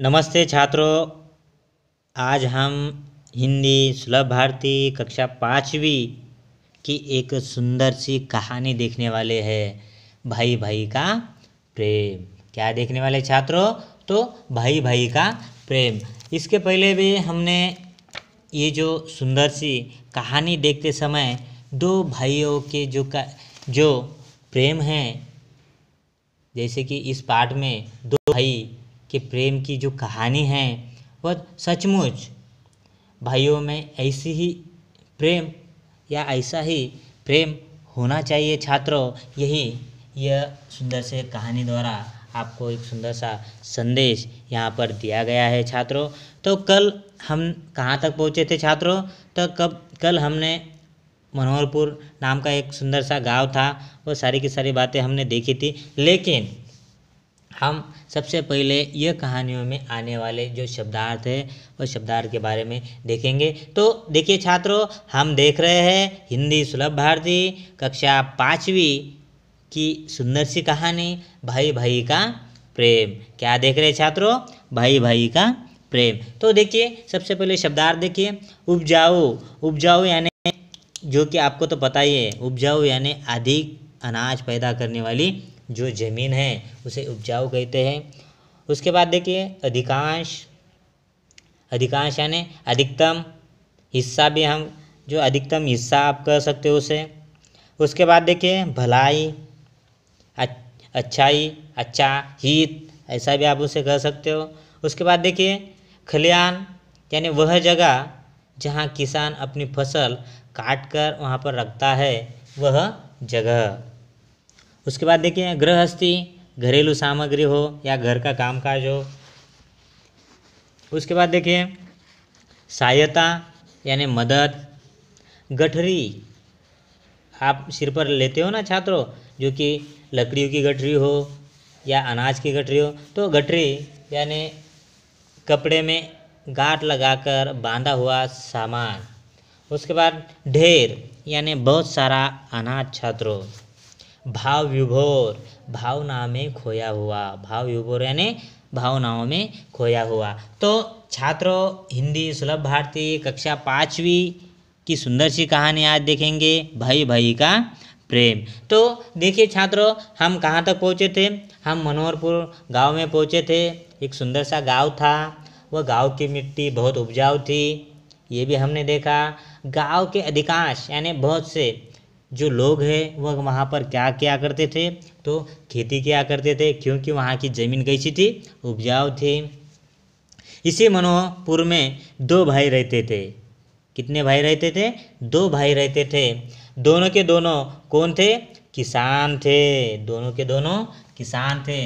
नमस्ते छात्रों आज हम हिंदी सुलभ भारती कक्षा पाँचवीं की एक सुंदर सी कहानी देखने वाले हैं भाई भाई का प्रेम क्या देखने वाले छात्रों तो भाई भाई का प्रेम इसके पहले भी हमने ये जो सुंदर सी कहानी देखते समय दो भाइयों के जो का जो प्रेम है जैसे कि इस पार्ट में दो भाई कि प्रेम की जो कहानी है वह सचमुच भाइयों में ऐसी ही प्रेम या ऐसा ही प्रेम होना चाहिए छात्रों यही यह सुंदर से कहानी द्वारा आपको एक सुंदर सा संदेश यहाँ पर दिया गया है छात्रों तो कल हम कहाँ तक पहुँचे थे छात्रों तो कब कल हमने मनोहरपुर नाम का एक सुंदर सा गांव था वो सारी की सारी बातें हमने देखी थी लेकिन हम सबसे पहले यह कहानियों में आने वाले जो शब्दार्थ है वह शब्दार्थ के बारे में देखेंगे तो देखिए छात्रों हम देख रहे हैं हिंदी सुलभ भारती कक्षा पाँचवीं की सुंदर सी कहानी भाई भाई का प्रेम क्या देख रहे छात्रों भाई भाई का प्रेम तो देखिए सबसे पहले शब्दार्थ देखिए उपजाऊ उपजाऊ यानी जो कि आपको तो पता ही है उपजाऊ यानी अधिक अनाज पैदा करने वाली जो ज़मीन है उसे उपजाऊ कहते हैं उसके बाद देखिए अधिकांश अधिकांश यानी अधिकतम हिस्सा भी हम जो अधिकतम हिस्सा आप कह सकते हो उसे उसके बाद देखिए भलाई अच्छाई अच्छा हित ऐसा भी आप उसे कह सकते हो उसके बाद देखिए खलियान यानी वह जगह जहाँ किसान अपनी फसल काट कर वहाँ पर रखता है वह जगह उसके बाद देखिए गृहस्थी घरेलू सामग्री हो या घर का कामकाज हो उसके बाद देखिए सहायता यानी मदद गठरी आप सिर पर लेते हो ना छात्रों जो कि लकड़ियों की गठरी हो या अनाज की गठरी हो तो गठरी यानी कपड़े में गांठ लगाकर बांधा हुआ सामान उसके बाद ढेर यानी बहुत सारा अनाज छात्रों भाव विभोर भावना में खोया हुआ भाव विभोर यानी भावनाओं में खोया हुआ तो छात्रों हिंदी सुलभ भारती कक्षा पाँचवीं की सुंदर सी कहानी आज देखेंगे भाई भाई का प्रेम तो देखिए छात्रों हम कहाँ तक पहुँचे थे हम मनोहरपुर गांव में पहुँचे थे एक सुंदर सा गांव था वह गांव की मिट्टी बहुत उपजाऊ थी ये भी हमने देखा गांव के अधिकांश यानी बहुत से जो लोग हैं वह वहाँ पर क्या क्या करते थे तो खेती किया करते थे क्योंकि वहाँ की ज़मीन कैसी थी उपजाऊ थी इसी मनोहपुर में दो भाई रहते थे कितने भाई रहते थे दो भाई रहते थे दोनों के दोनों कौन थे किसान थे दोनों के दोनों किसान थे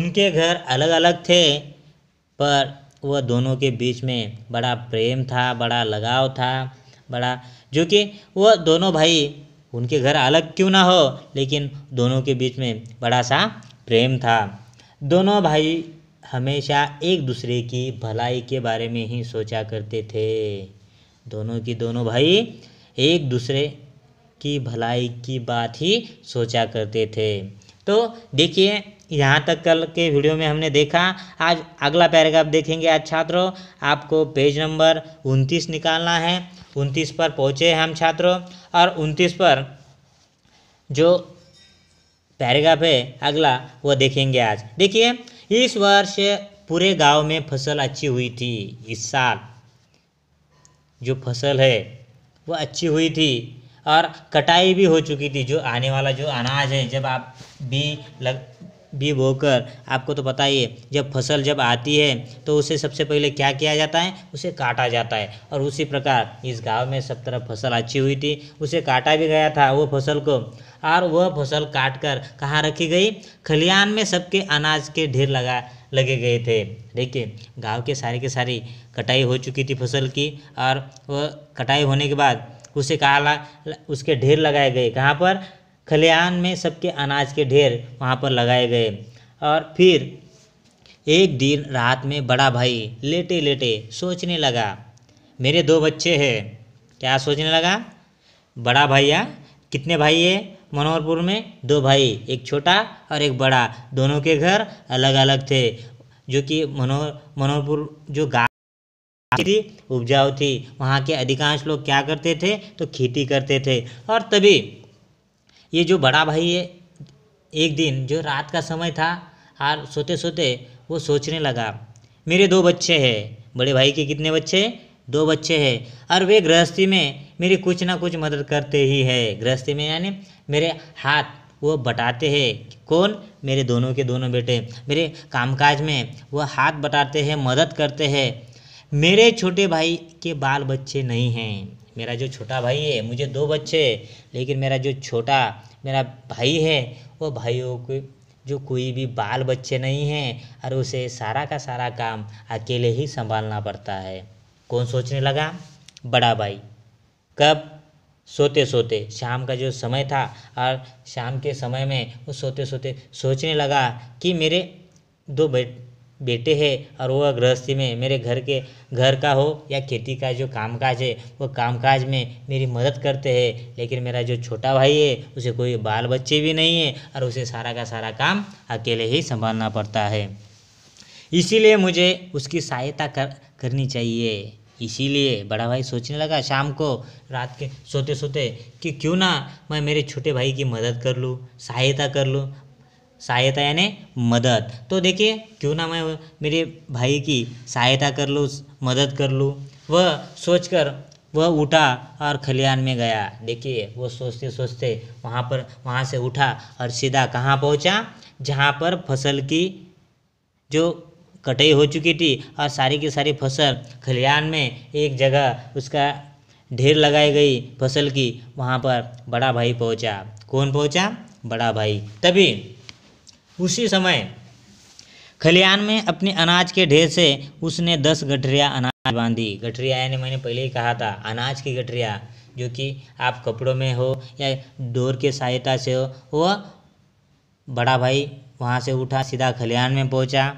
उनके घर अलग अलग थे पर वह दोनों के बीच में बड़ा प्रेम था बड़ा लगाव था बड़ा जो कि वह दोनों भाई उनके घर अलग क्यों ना हो लेकिन दोनों के बीच में बड़ा सा प्रेम था दोनों भाई हमेशा एक दूसरे की भलाई के बारे में ही सोचा करते थे दोनों की दोनों भाई एक दूसरे की भलाई की बात ही सोचा करते थे तो देखिए यहाँ तक कल के वीडियो में हमने देखा आज अगला पैराग्राफ देखेंगे आज छात्रों आपको पेज नंबर उनतीस निकालना है उनतीस पर पहुँचे हैं हम छात्रों और उनतीस पर जो पैराग्राफ है अगला वो देखेंगे आज देखिए इस वर्ष पूरे गांव में फसल अच्छी हुई थी इस साल जो फसल है वो अच्छी हुई थी और कटाई भी हो चुकी थी जो आने वाला जो अनाज है जब आप बी लग बी बोकर आपको तो पता ही है जब फसल जब आती है तो उसे सबसे पहले क्या किया जाता है उसे काटा जाता है और उसी प्रकार इस गांव में सब तरफ फसल अच्छी हुई थी उसे काटा भी गया था वो फसल को और वह फसल काट कर कहाँ रखी गई खलियान में सबके अनाज के ढेर लगा लगे गए थे देखिए गांव के सारे के सारी कटाई हो चुकी थी फसल की और वह कटाई होने के बाद उसे कहा उसके ढेर लगाए गए कहाँ पर खलिहान में सबके अनाज के ढेर वहाँ पर लगाए गए और फिर एक दिन रात में बड़ा भाई लेटे लेटे सोचने लगा मेरे दो बच्चे हैं क्या सोचने लगा बड़ा भैया कितने भाई है मनोहरपुर में दो भाई एक छोटा और एक बड़ा दोनों के घर अलग अलग थे जो कि मनोहर मनोहरपुर जो गा खेती उपजाऊ थी वहाँ के अधिकांश लोग क्या करते थे तो खेती करते थे और तभी ये जो बड़ा भाई है एक दिन जो रात का समय था और सोते सोते वो सोचने लगा मेरे दो बच्चे हैं बड़े भाई के कितने बच्चे दो बच्चे हैं और वे गृहस्थी में मेरी कुछ ना कुछ मदद करते ही है गृहस्थी में यानी मेरे हाथ वो बटाते हैं कौन मेरे दोनों के दोनों बेटे मेरे कामकाज में वो हाथ बटाते हैं मदद करते हैं मेरे छोटे भाई के बाल बच्चे नहीं हैं मेरा जो छोटा भाई है मुझे दो बच्चे लेकिन मेरा जो छोटा मेरा भाई है वो भाइयों के जो कोई भी बाल बच्चे नहीं हैं और उसे सारा का सारा काम अकेले ही संभालना पड़ता है कौन सोचने लगा बड़ा भाई कब सोते सोते शाम का जो समय था और शाम के समय में वो सोते सोते सोचने लगा कि मेरे दो बेटे हैं और वह गृहस्थी में मेरे घर के घर का हो या खेती का जो काम काज है वह काम काज में मेरी मदद करते हैं लेकिन मेरा जो छोटा भाई है उसे कोई बाल बच्चे भी नहीं है और उसे सारा का सारा काम अकेले ही संभालना पड़ता है इसीलिए मुझे उसकी सहायता कर करनी चाहिए इसीलिए बड़ा भाई सोचने लगा शाम को रात के सोते सोते कि क्यों ना मैं मेरे छोटे भाई की मदद कर लूँ सहायता कर लूँ सहायता यानी मदद तो देखिए क्यों ना मैं मेरे भाई की सहायता कर लूँ मदद कर लूँ वह सोचकर वह उठा और खलिहान में गया देखिए वो सोचते सोचते वहाँ पर वहाँ से उठा और सीधा कहाँ पहुँचा जहाँ पर फसल की जो कटाई हो चुकी थी और सारी की सारी फसल खलिहान में एक जगह उसका ढेर लगाई गई फसल की वहाँ पर बड़ा भाई पहुँचा कौन पहुँचा बड़ा भाई तभी उसी समय खलियान में अपने अनाज के ढेर से उसने दस गठरिया अनाज बांधी गठरिया यानी मैंने पहले ही कहा था अनाज की गठरिया जो कि आप कपड़ों में हो या डोर के सहायता से हो वह बड़ा भाई वहाँ से उठा सीधा खलियान में पहुँचा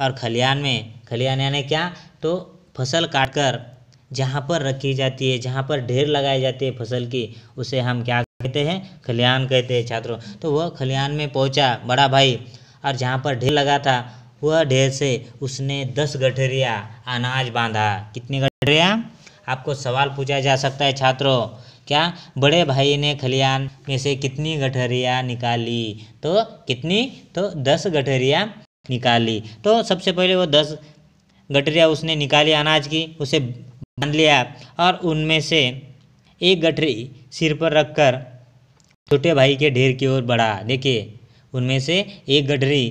और खलियान में खलियान यानी क्या तो फसल काट कर जहाँ पर रखी जाती है जहाँ पर ढेर लगाई जाती है फसल की उसे हम क्या कहते हैं खलियान कहते हैं छात्रों तो वह खलियान में पहुंचा बड़ा भाई और जहाँ पर ढेर लगा था वह ढेर से उसने दस गठरिया अनाज बांधा कितनी गठरिया आपको सवाल पूछा जा सकता है छात्रों क्या बड़े भाई ने खलियान में से कितनी गठरिया निकाली तो कितनी तो दस गठरिया निकाली तो सबसे पहले वो दस गठरिया उसने निकाली अनाज की उसे बांध लिया और उनमें से एक गठरी सिर पर रखकर छोटे भाई के ढेर की ओर बढ़ा देखिए उनमें से एक गठरी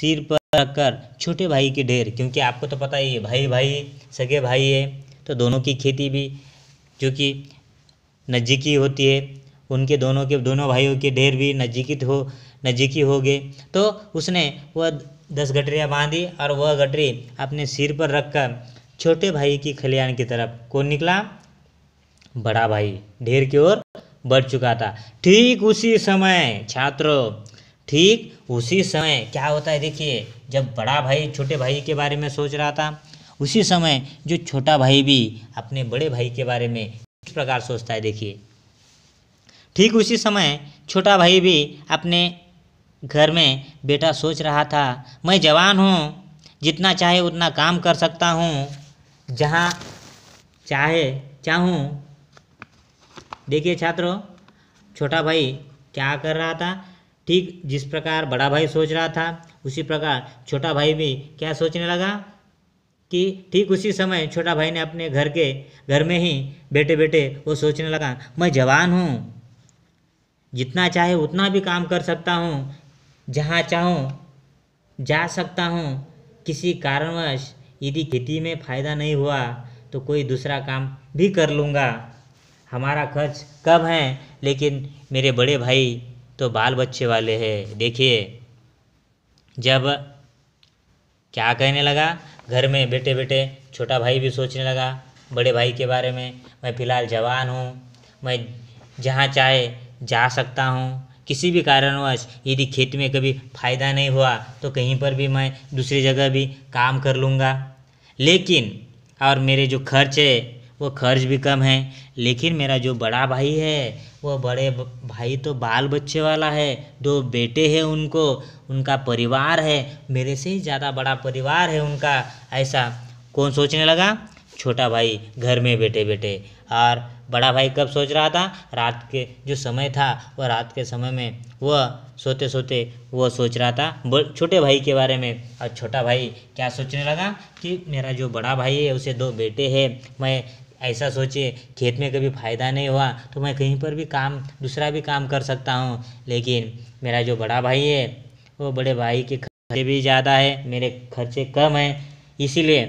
सिर पर रखकर छोटे भाई के ढेर क्योंकि आपको तो पता ही है भाई भाई सगे भाई है तो दोनों की खेती भी जो कि नज़दीकी होती है उनके दोनों के दोनों भाइयों के ढेर भी नज़दीकी हो नज़दीकी हो गए तो उसने वह दस गटरियाँ बांधी और वह गटरी अपने सिर पर रखकर छोटे भाई की खलियान की तरफ कौन निकला बड़ा भाई ढेर की ओर बढ़ चुका था ठीक उसी समय छात्र ठीक उसी समय क्या होता है देखिए जब बड़ा भाई छोटे भाई के बारे में सोच रहा था उसी समय जो छोटा भाई भी अपने बड़े भाई के बारे में किस प्रकार सोचता है देखिए ठीक उसी समय छोटा भाई भी अपने घर में बेटा सोच रहा था मैं जवान हूँ जितना चाहे उतना काम कर सकता हूँ जहाँ चाहे चाहूँ देखिए छात्रों छोटा भाई क्या कर रहा था ठीक जिस प्रकार बड़ा भाई सोच रहा था उसी प्रकार छोटा भाई भी क्या सोचने लगा कि ठीक उसी समय छोटा भाई ने अपने घर के घर में ही बैठे बैठे वो सोचने लगा मैं जवान हूँ जितना चाहे उतना भी काम कर सकता हूँ जहाँ चाहूँ जा सकता हूँ किसी कारणवश यदि खेती में फ़ायदा नहीं हुआ तो कोई दूसरा काम भी कर लूँगा हमारा खर्च कम है लेकिन मेरे बड़े भाई तो बाल बच्चे वाले हैं देखिए जब क्या कहने लगा घर में बेटे बेटे छोटा भाई भी सोचने लगा बड़े भाई के बारे में मैं फ़िलहाल जवान हूँ मैं जहाँ चाहे जा सकता हूँ किसी भी कारणवश यदि खेत में कभी फ़ायदा नहीं हुआ तो कहीं पर भी मैं दूसरी जगह भी काम कर लूँगा लेकिन और मेरे जो खर्च है वो खर्च भी कम है लेकिन मेरा जो बड़ा भाई है वह बड़े भाई तो बाल बच्चे वाला है दो बेटे हैं उनको उनका परिवार है मेरे से ही ज़्यादा बड़ा परिवार है उनका ऐसा कौन सोचने लगा छोटा भाई घर में बैठे बैठे और बड़ा भाई कब सोच रहा था रात के जो समय था वह रात के समय में वह सोते सोते वह सोच रहा था छोटे भाई के बारे में और छोटा भाई क्या सोचने लगा कि मेरा जो बड़ा भाई है उसे दो बेटे हैं मैं ऐसा सोचे खेत में कभी फ़ायदा नहीं हुआ तो मैं कहीं पर भी काम दूसरा भी काम कर सकता हूँ लेकिन मेरा जो बड़ा भाई है वो बड़े भाई के खर्चे भी ज़्यादा है मेरे खर्चे कम हैं इसीलिए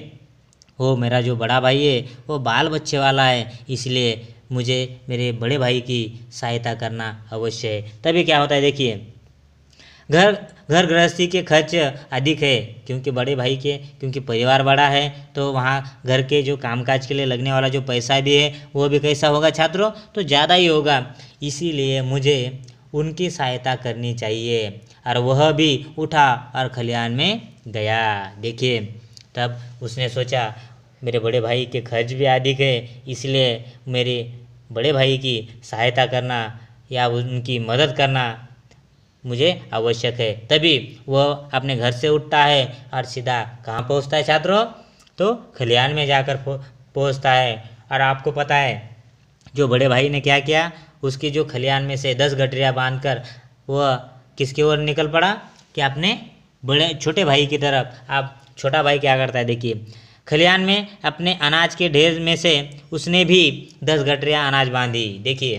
वो मेरा जो बड़ा भाई है वो बाल बच्चे वाला है इसलिए मुझे मेरे बड़े भाई की सहायता करना अवश्य है तभी क्या होता है देखिए घर घर गृहस्थी के खर्च अधिक है क्योंकि बड़े भाई के क्योंकि परिवार बड़ा है तो वहाँ घर के जो कामकाज के लिए लगने वाला जो पैसा भी है वो भी कैसा होगा छात्रों तो ज़्यादा ही होगा इसीलिए मुझे उनकी सहायता करनी चाहिए और वह भी उठा और खलिहान में गया देखिए तब उसने सोचा मेरे बड़े भाई के खर्च भी अधिक है इसलिए मेरे बड़े भाई की सहायता करना या उनकी मदद करना मुझे आवश्यक है तभी वह अपने घर से उठता है और सीधा कहाँ पहुँचता है छात्रों तो खलिहान में जाकर पहुँचता है और आपको पता है जो बड़े भाई ने क्या किया उसकी जो खलिहान में से दस गटरिया बांध कर वह किसकी ओर निकल पड़ा कि अपने बड़े छोटे भाई की तरफ आप छोटा भाई क्या करता है देखिए खलिहान में अपने अनाज के ढेर में से उसने भी दस गटरिया अनाज बांधी देखिए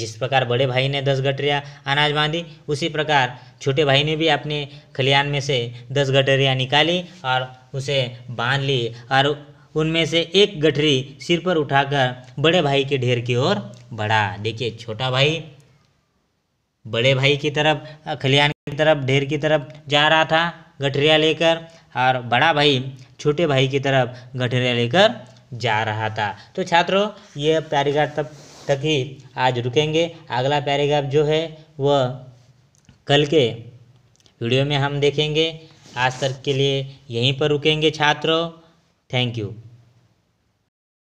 जिस प्रकार बड़े भाई ने दस गठरिया अनाज बांधी उसी प्रकार छोटे भाई ने भी अपने खलिहान में से दस गटरियाँ निकाली और उसे बांध ली और उनमें से एक गठरी सिर पर उठाकर बड़े भाई के ढेर की ओर बढ़ा देखिए छोटा भाई बड़े भाई की तरफ खलिहान की तरफ ढेर की तरफ जा रहा था गठरिया लेकर और बड़ा भाई छोटे भाई की तरफ गठरिया लेकर जा रहा था तो छात्रों ये प्यारी तब तक ही आज रुकेंगे अगला पैराग्राफ जो है वह कल के वीडियो में हम देखेंगे आज तक के लिए यहीं पर रुकेंगे छात्रों थैंक यू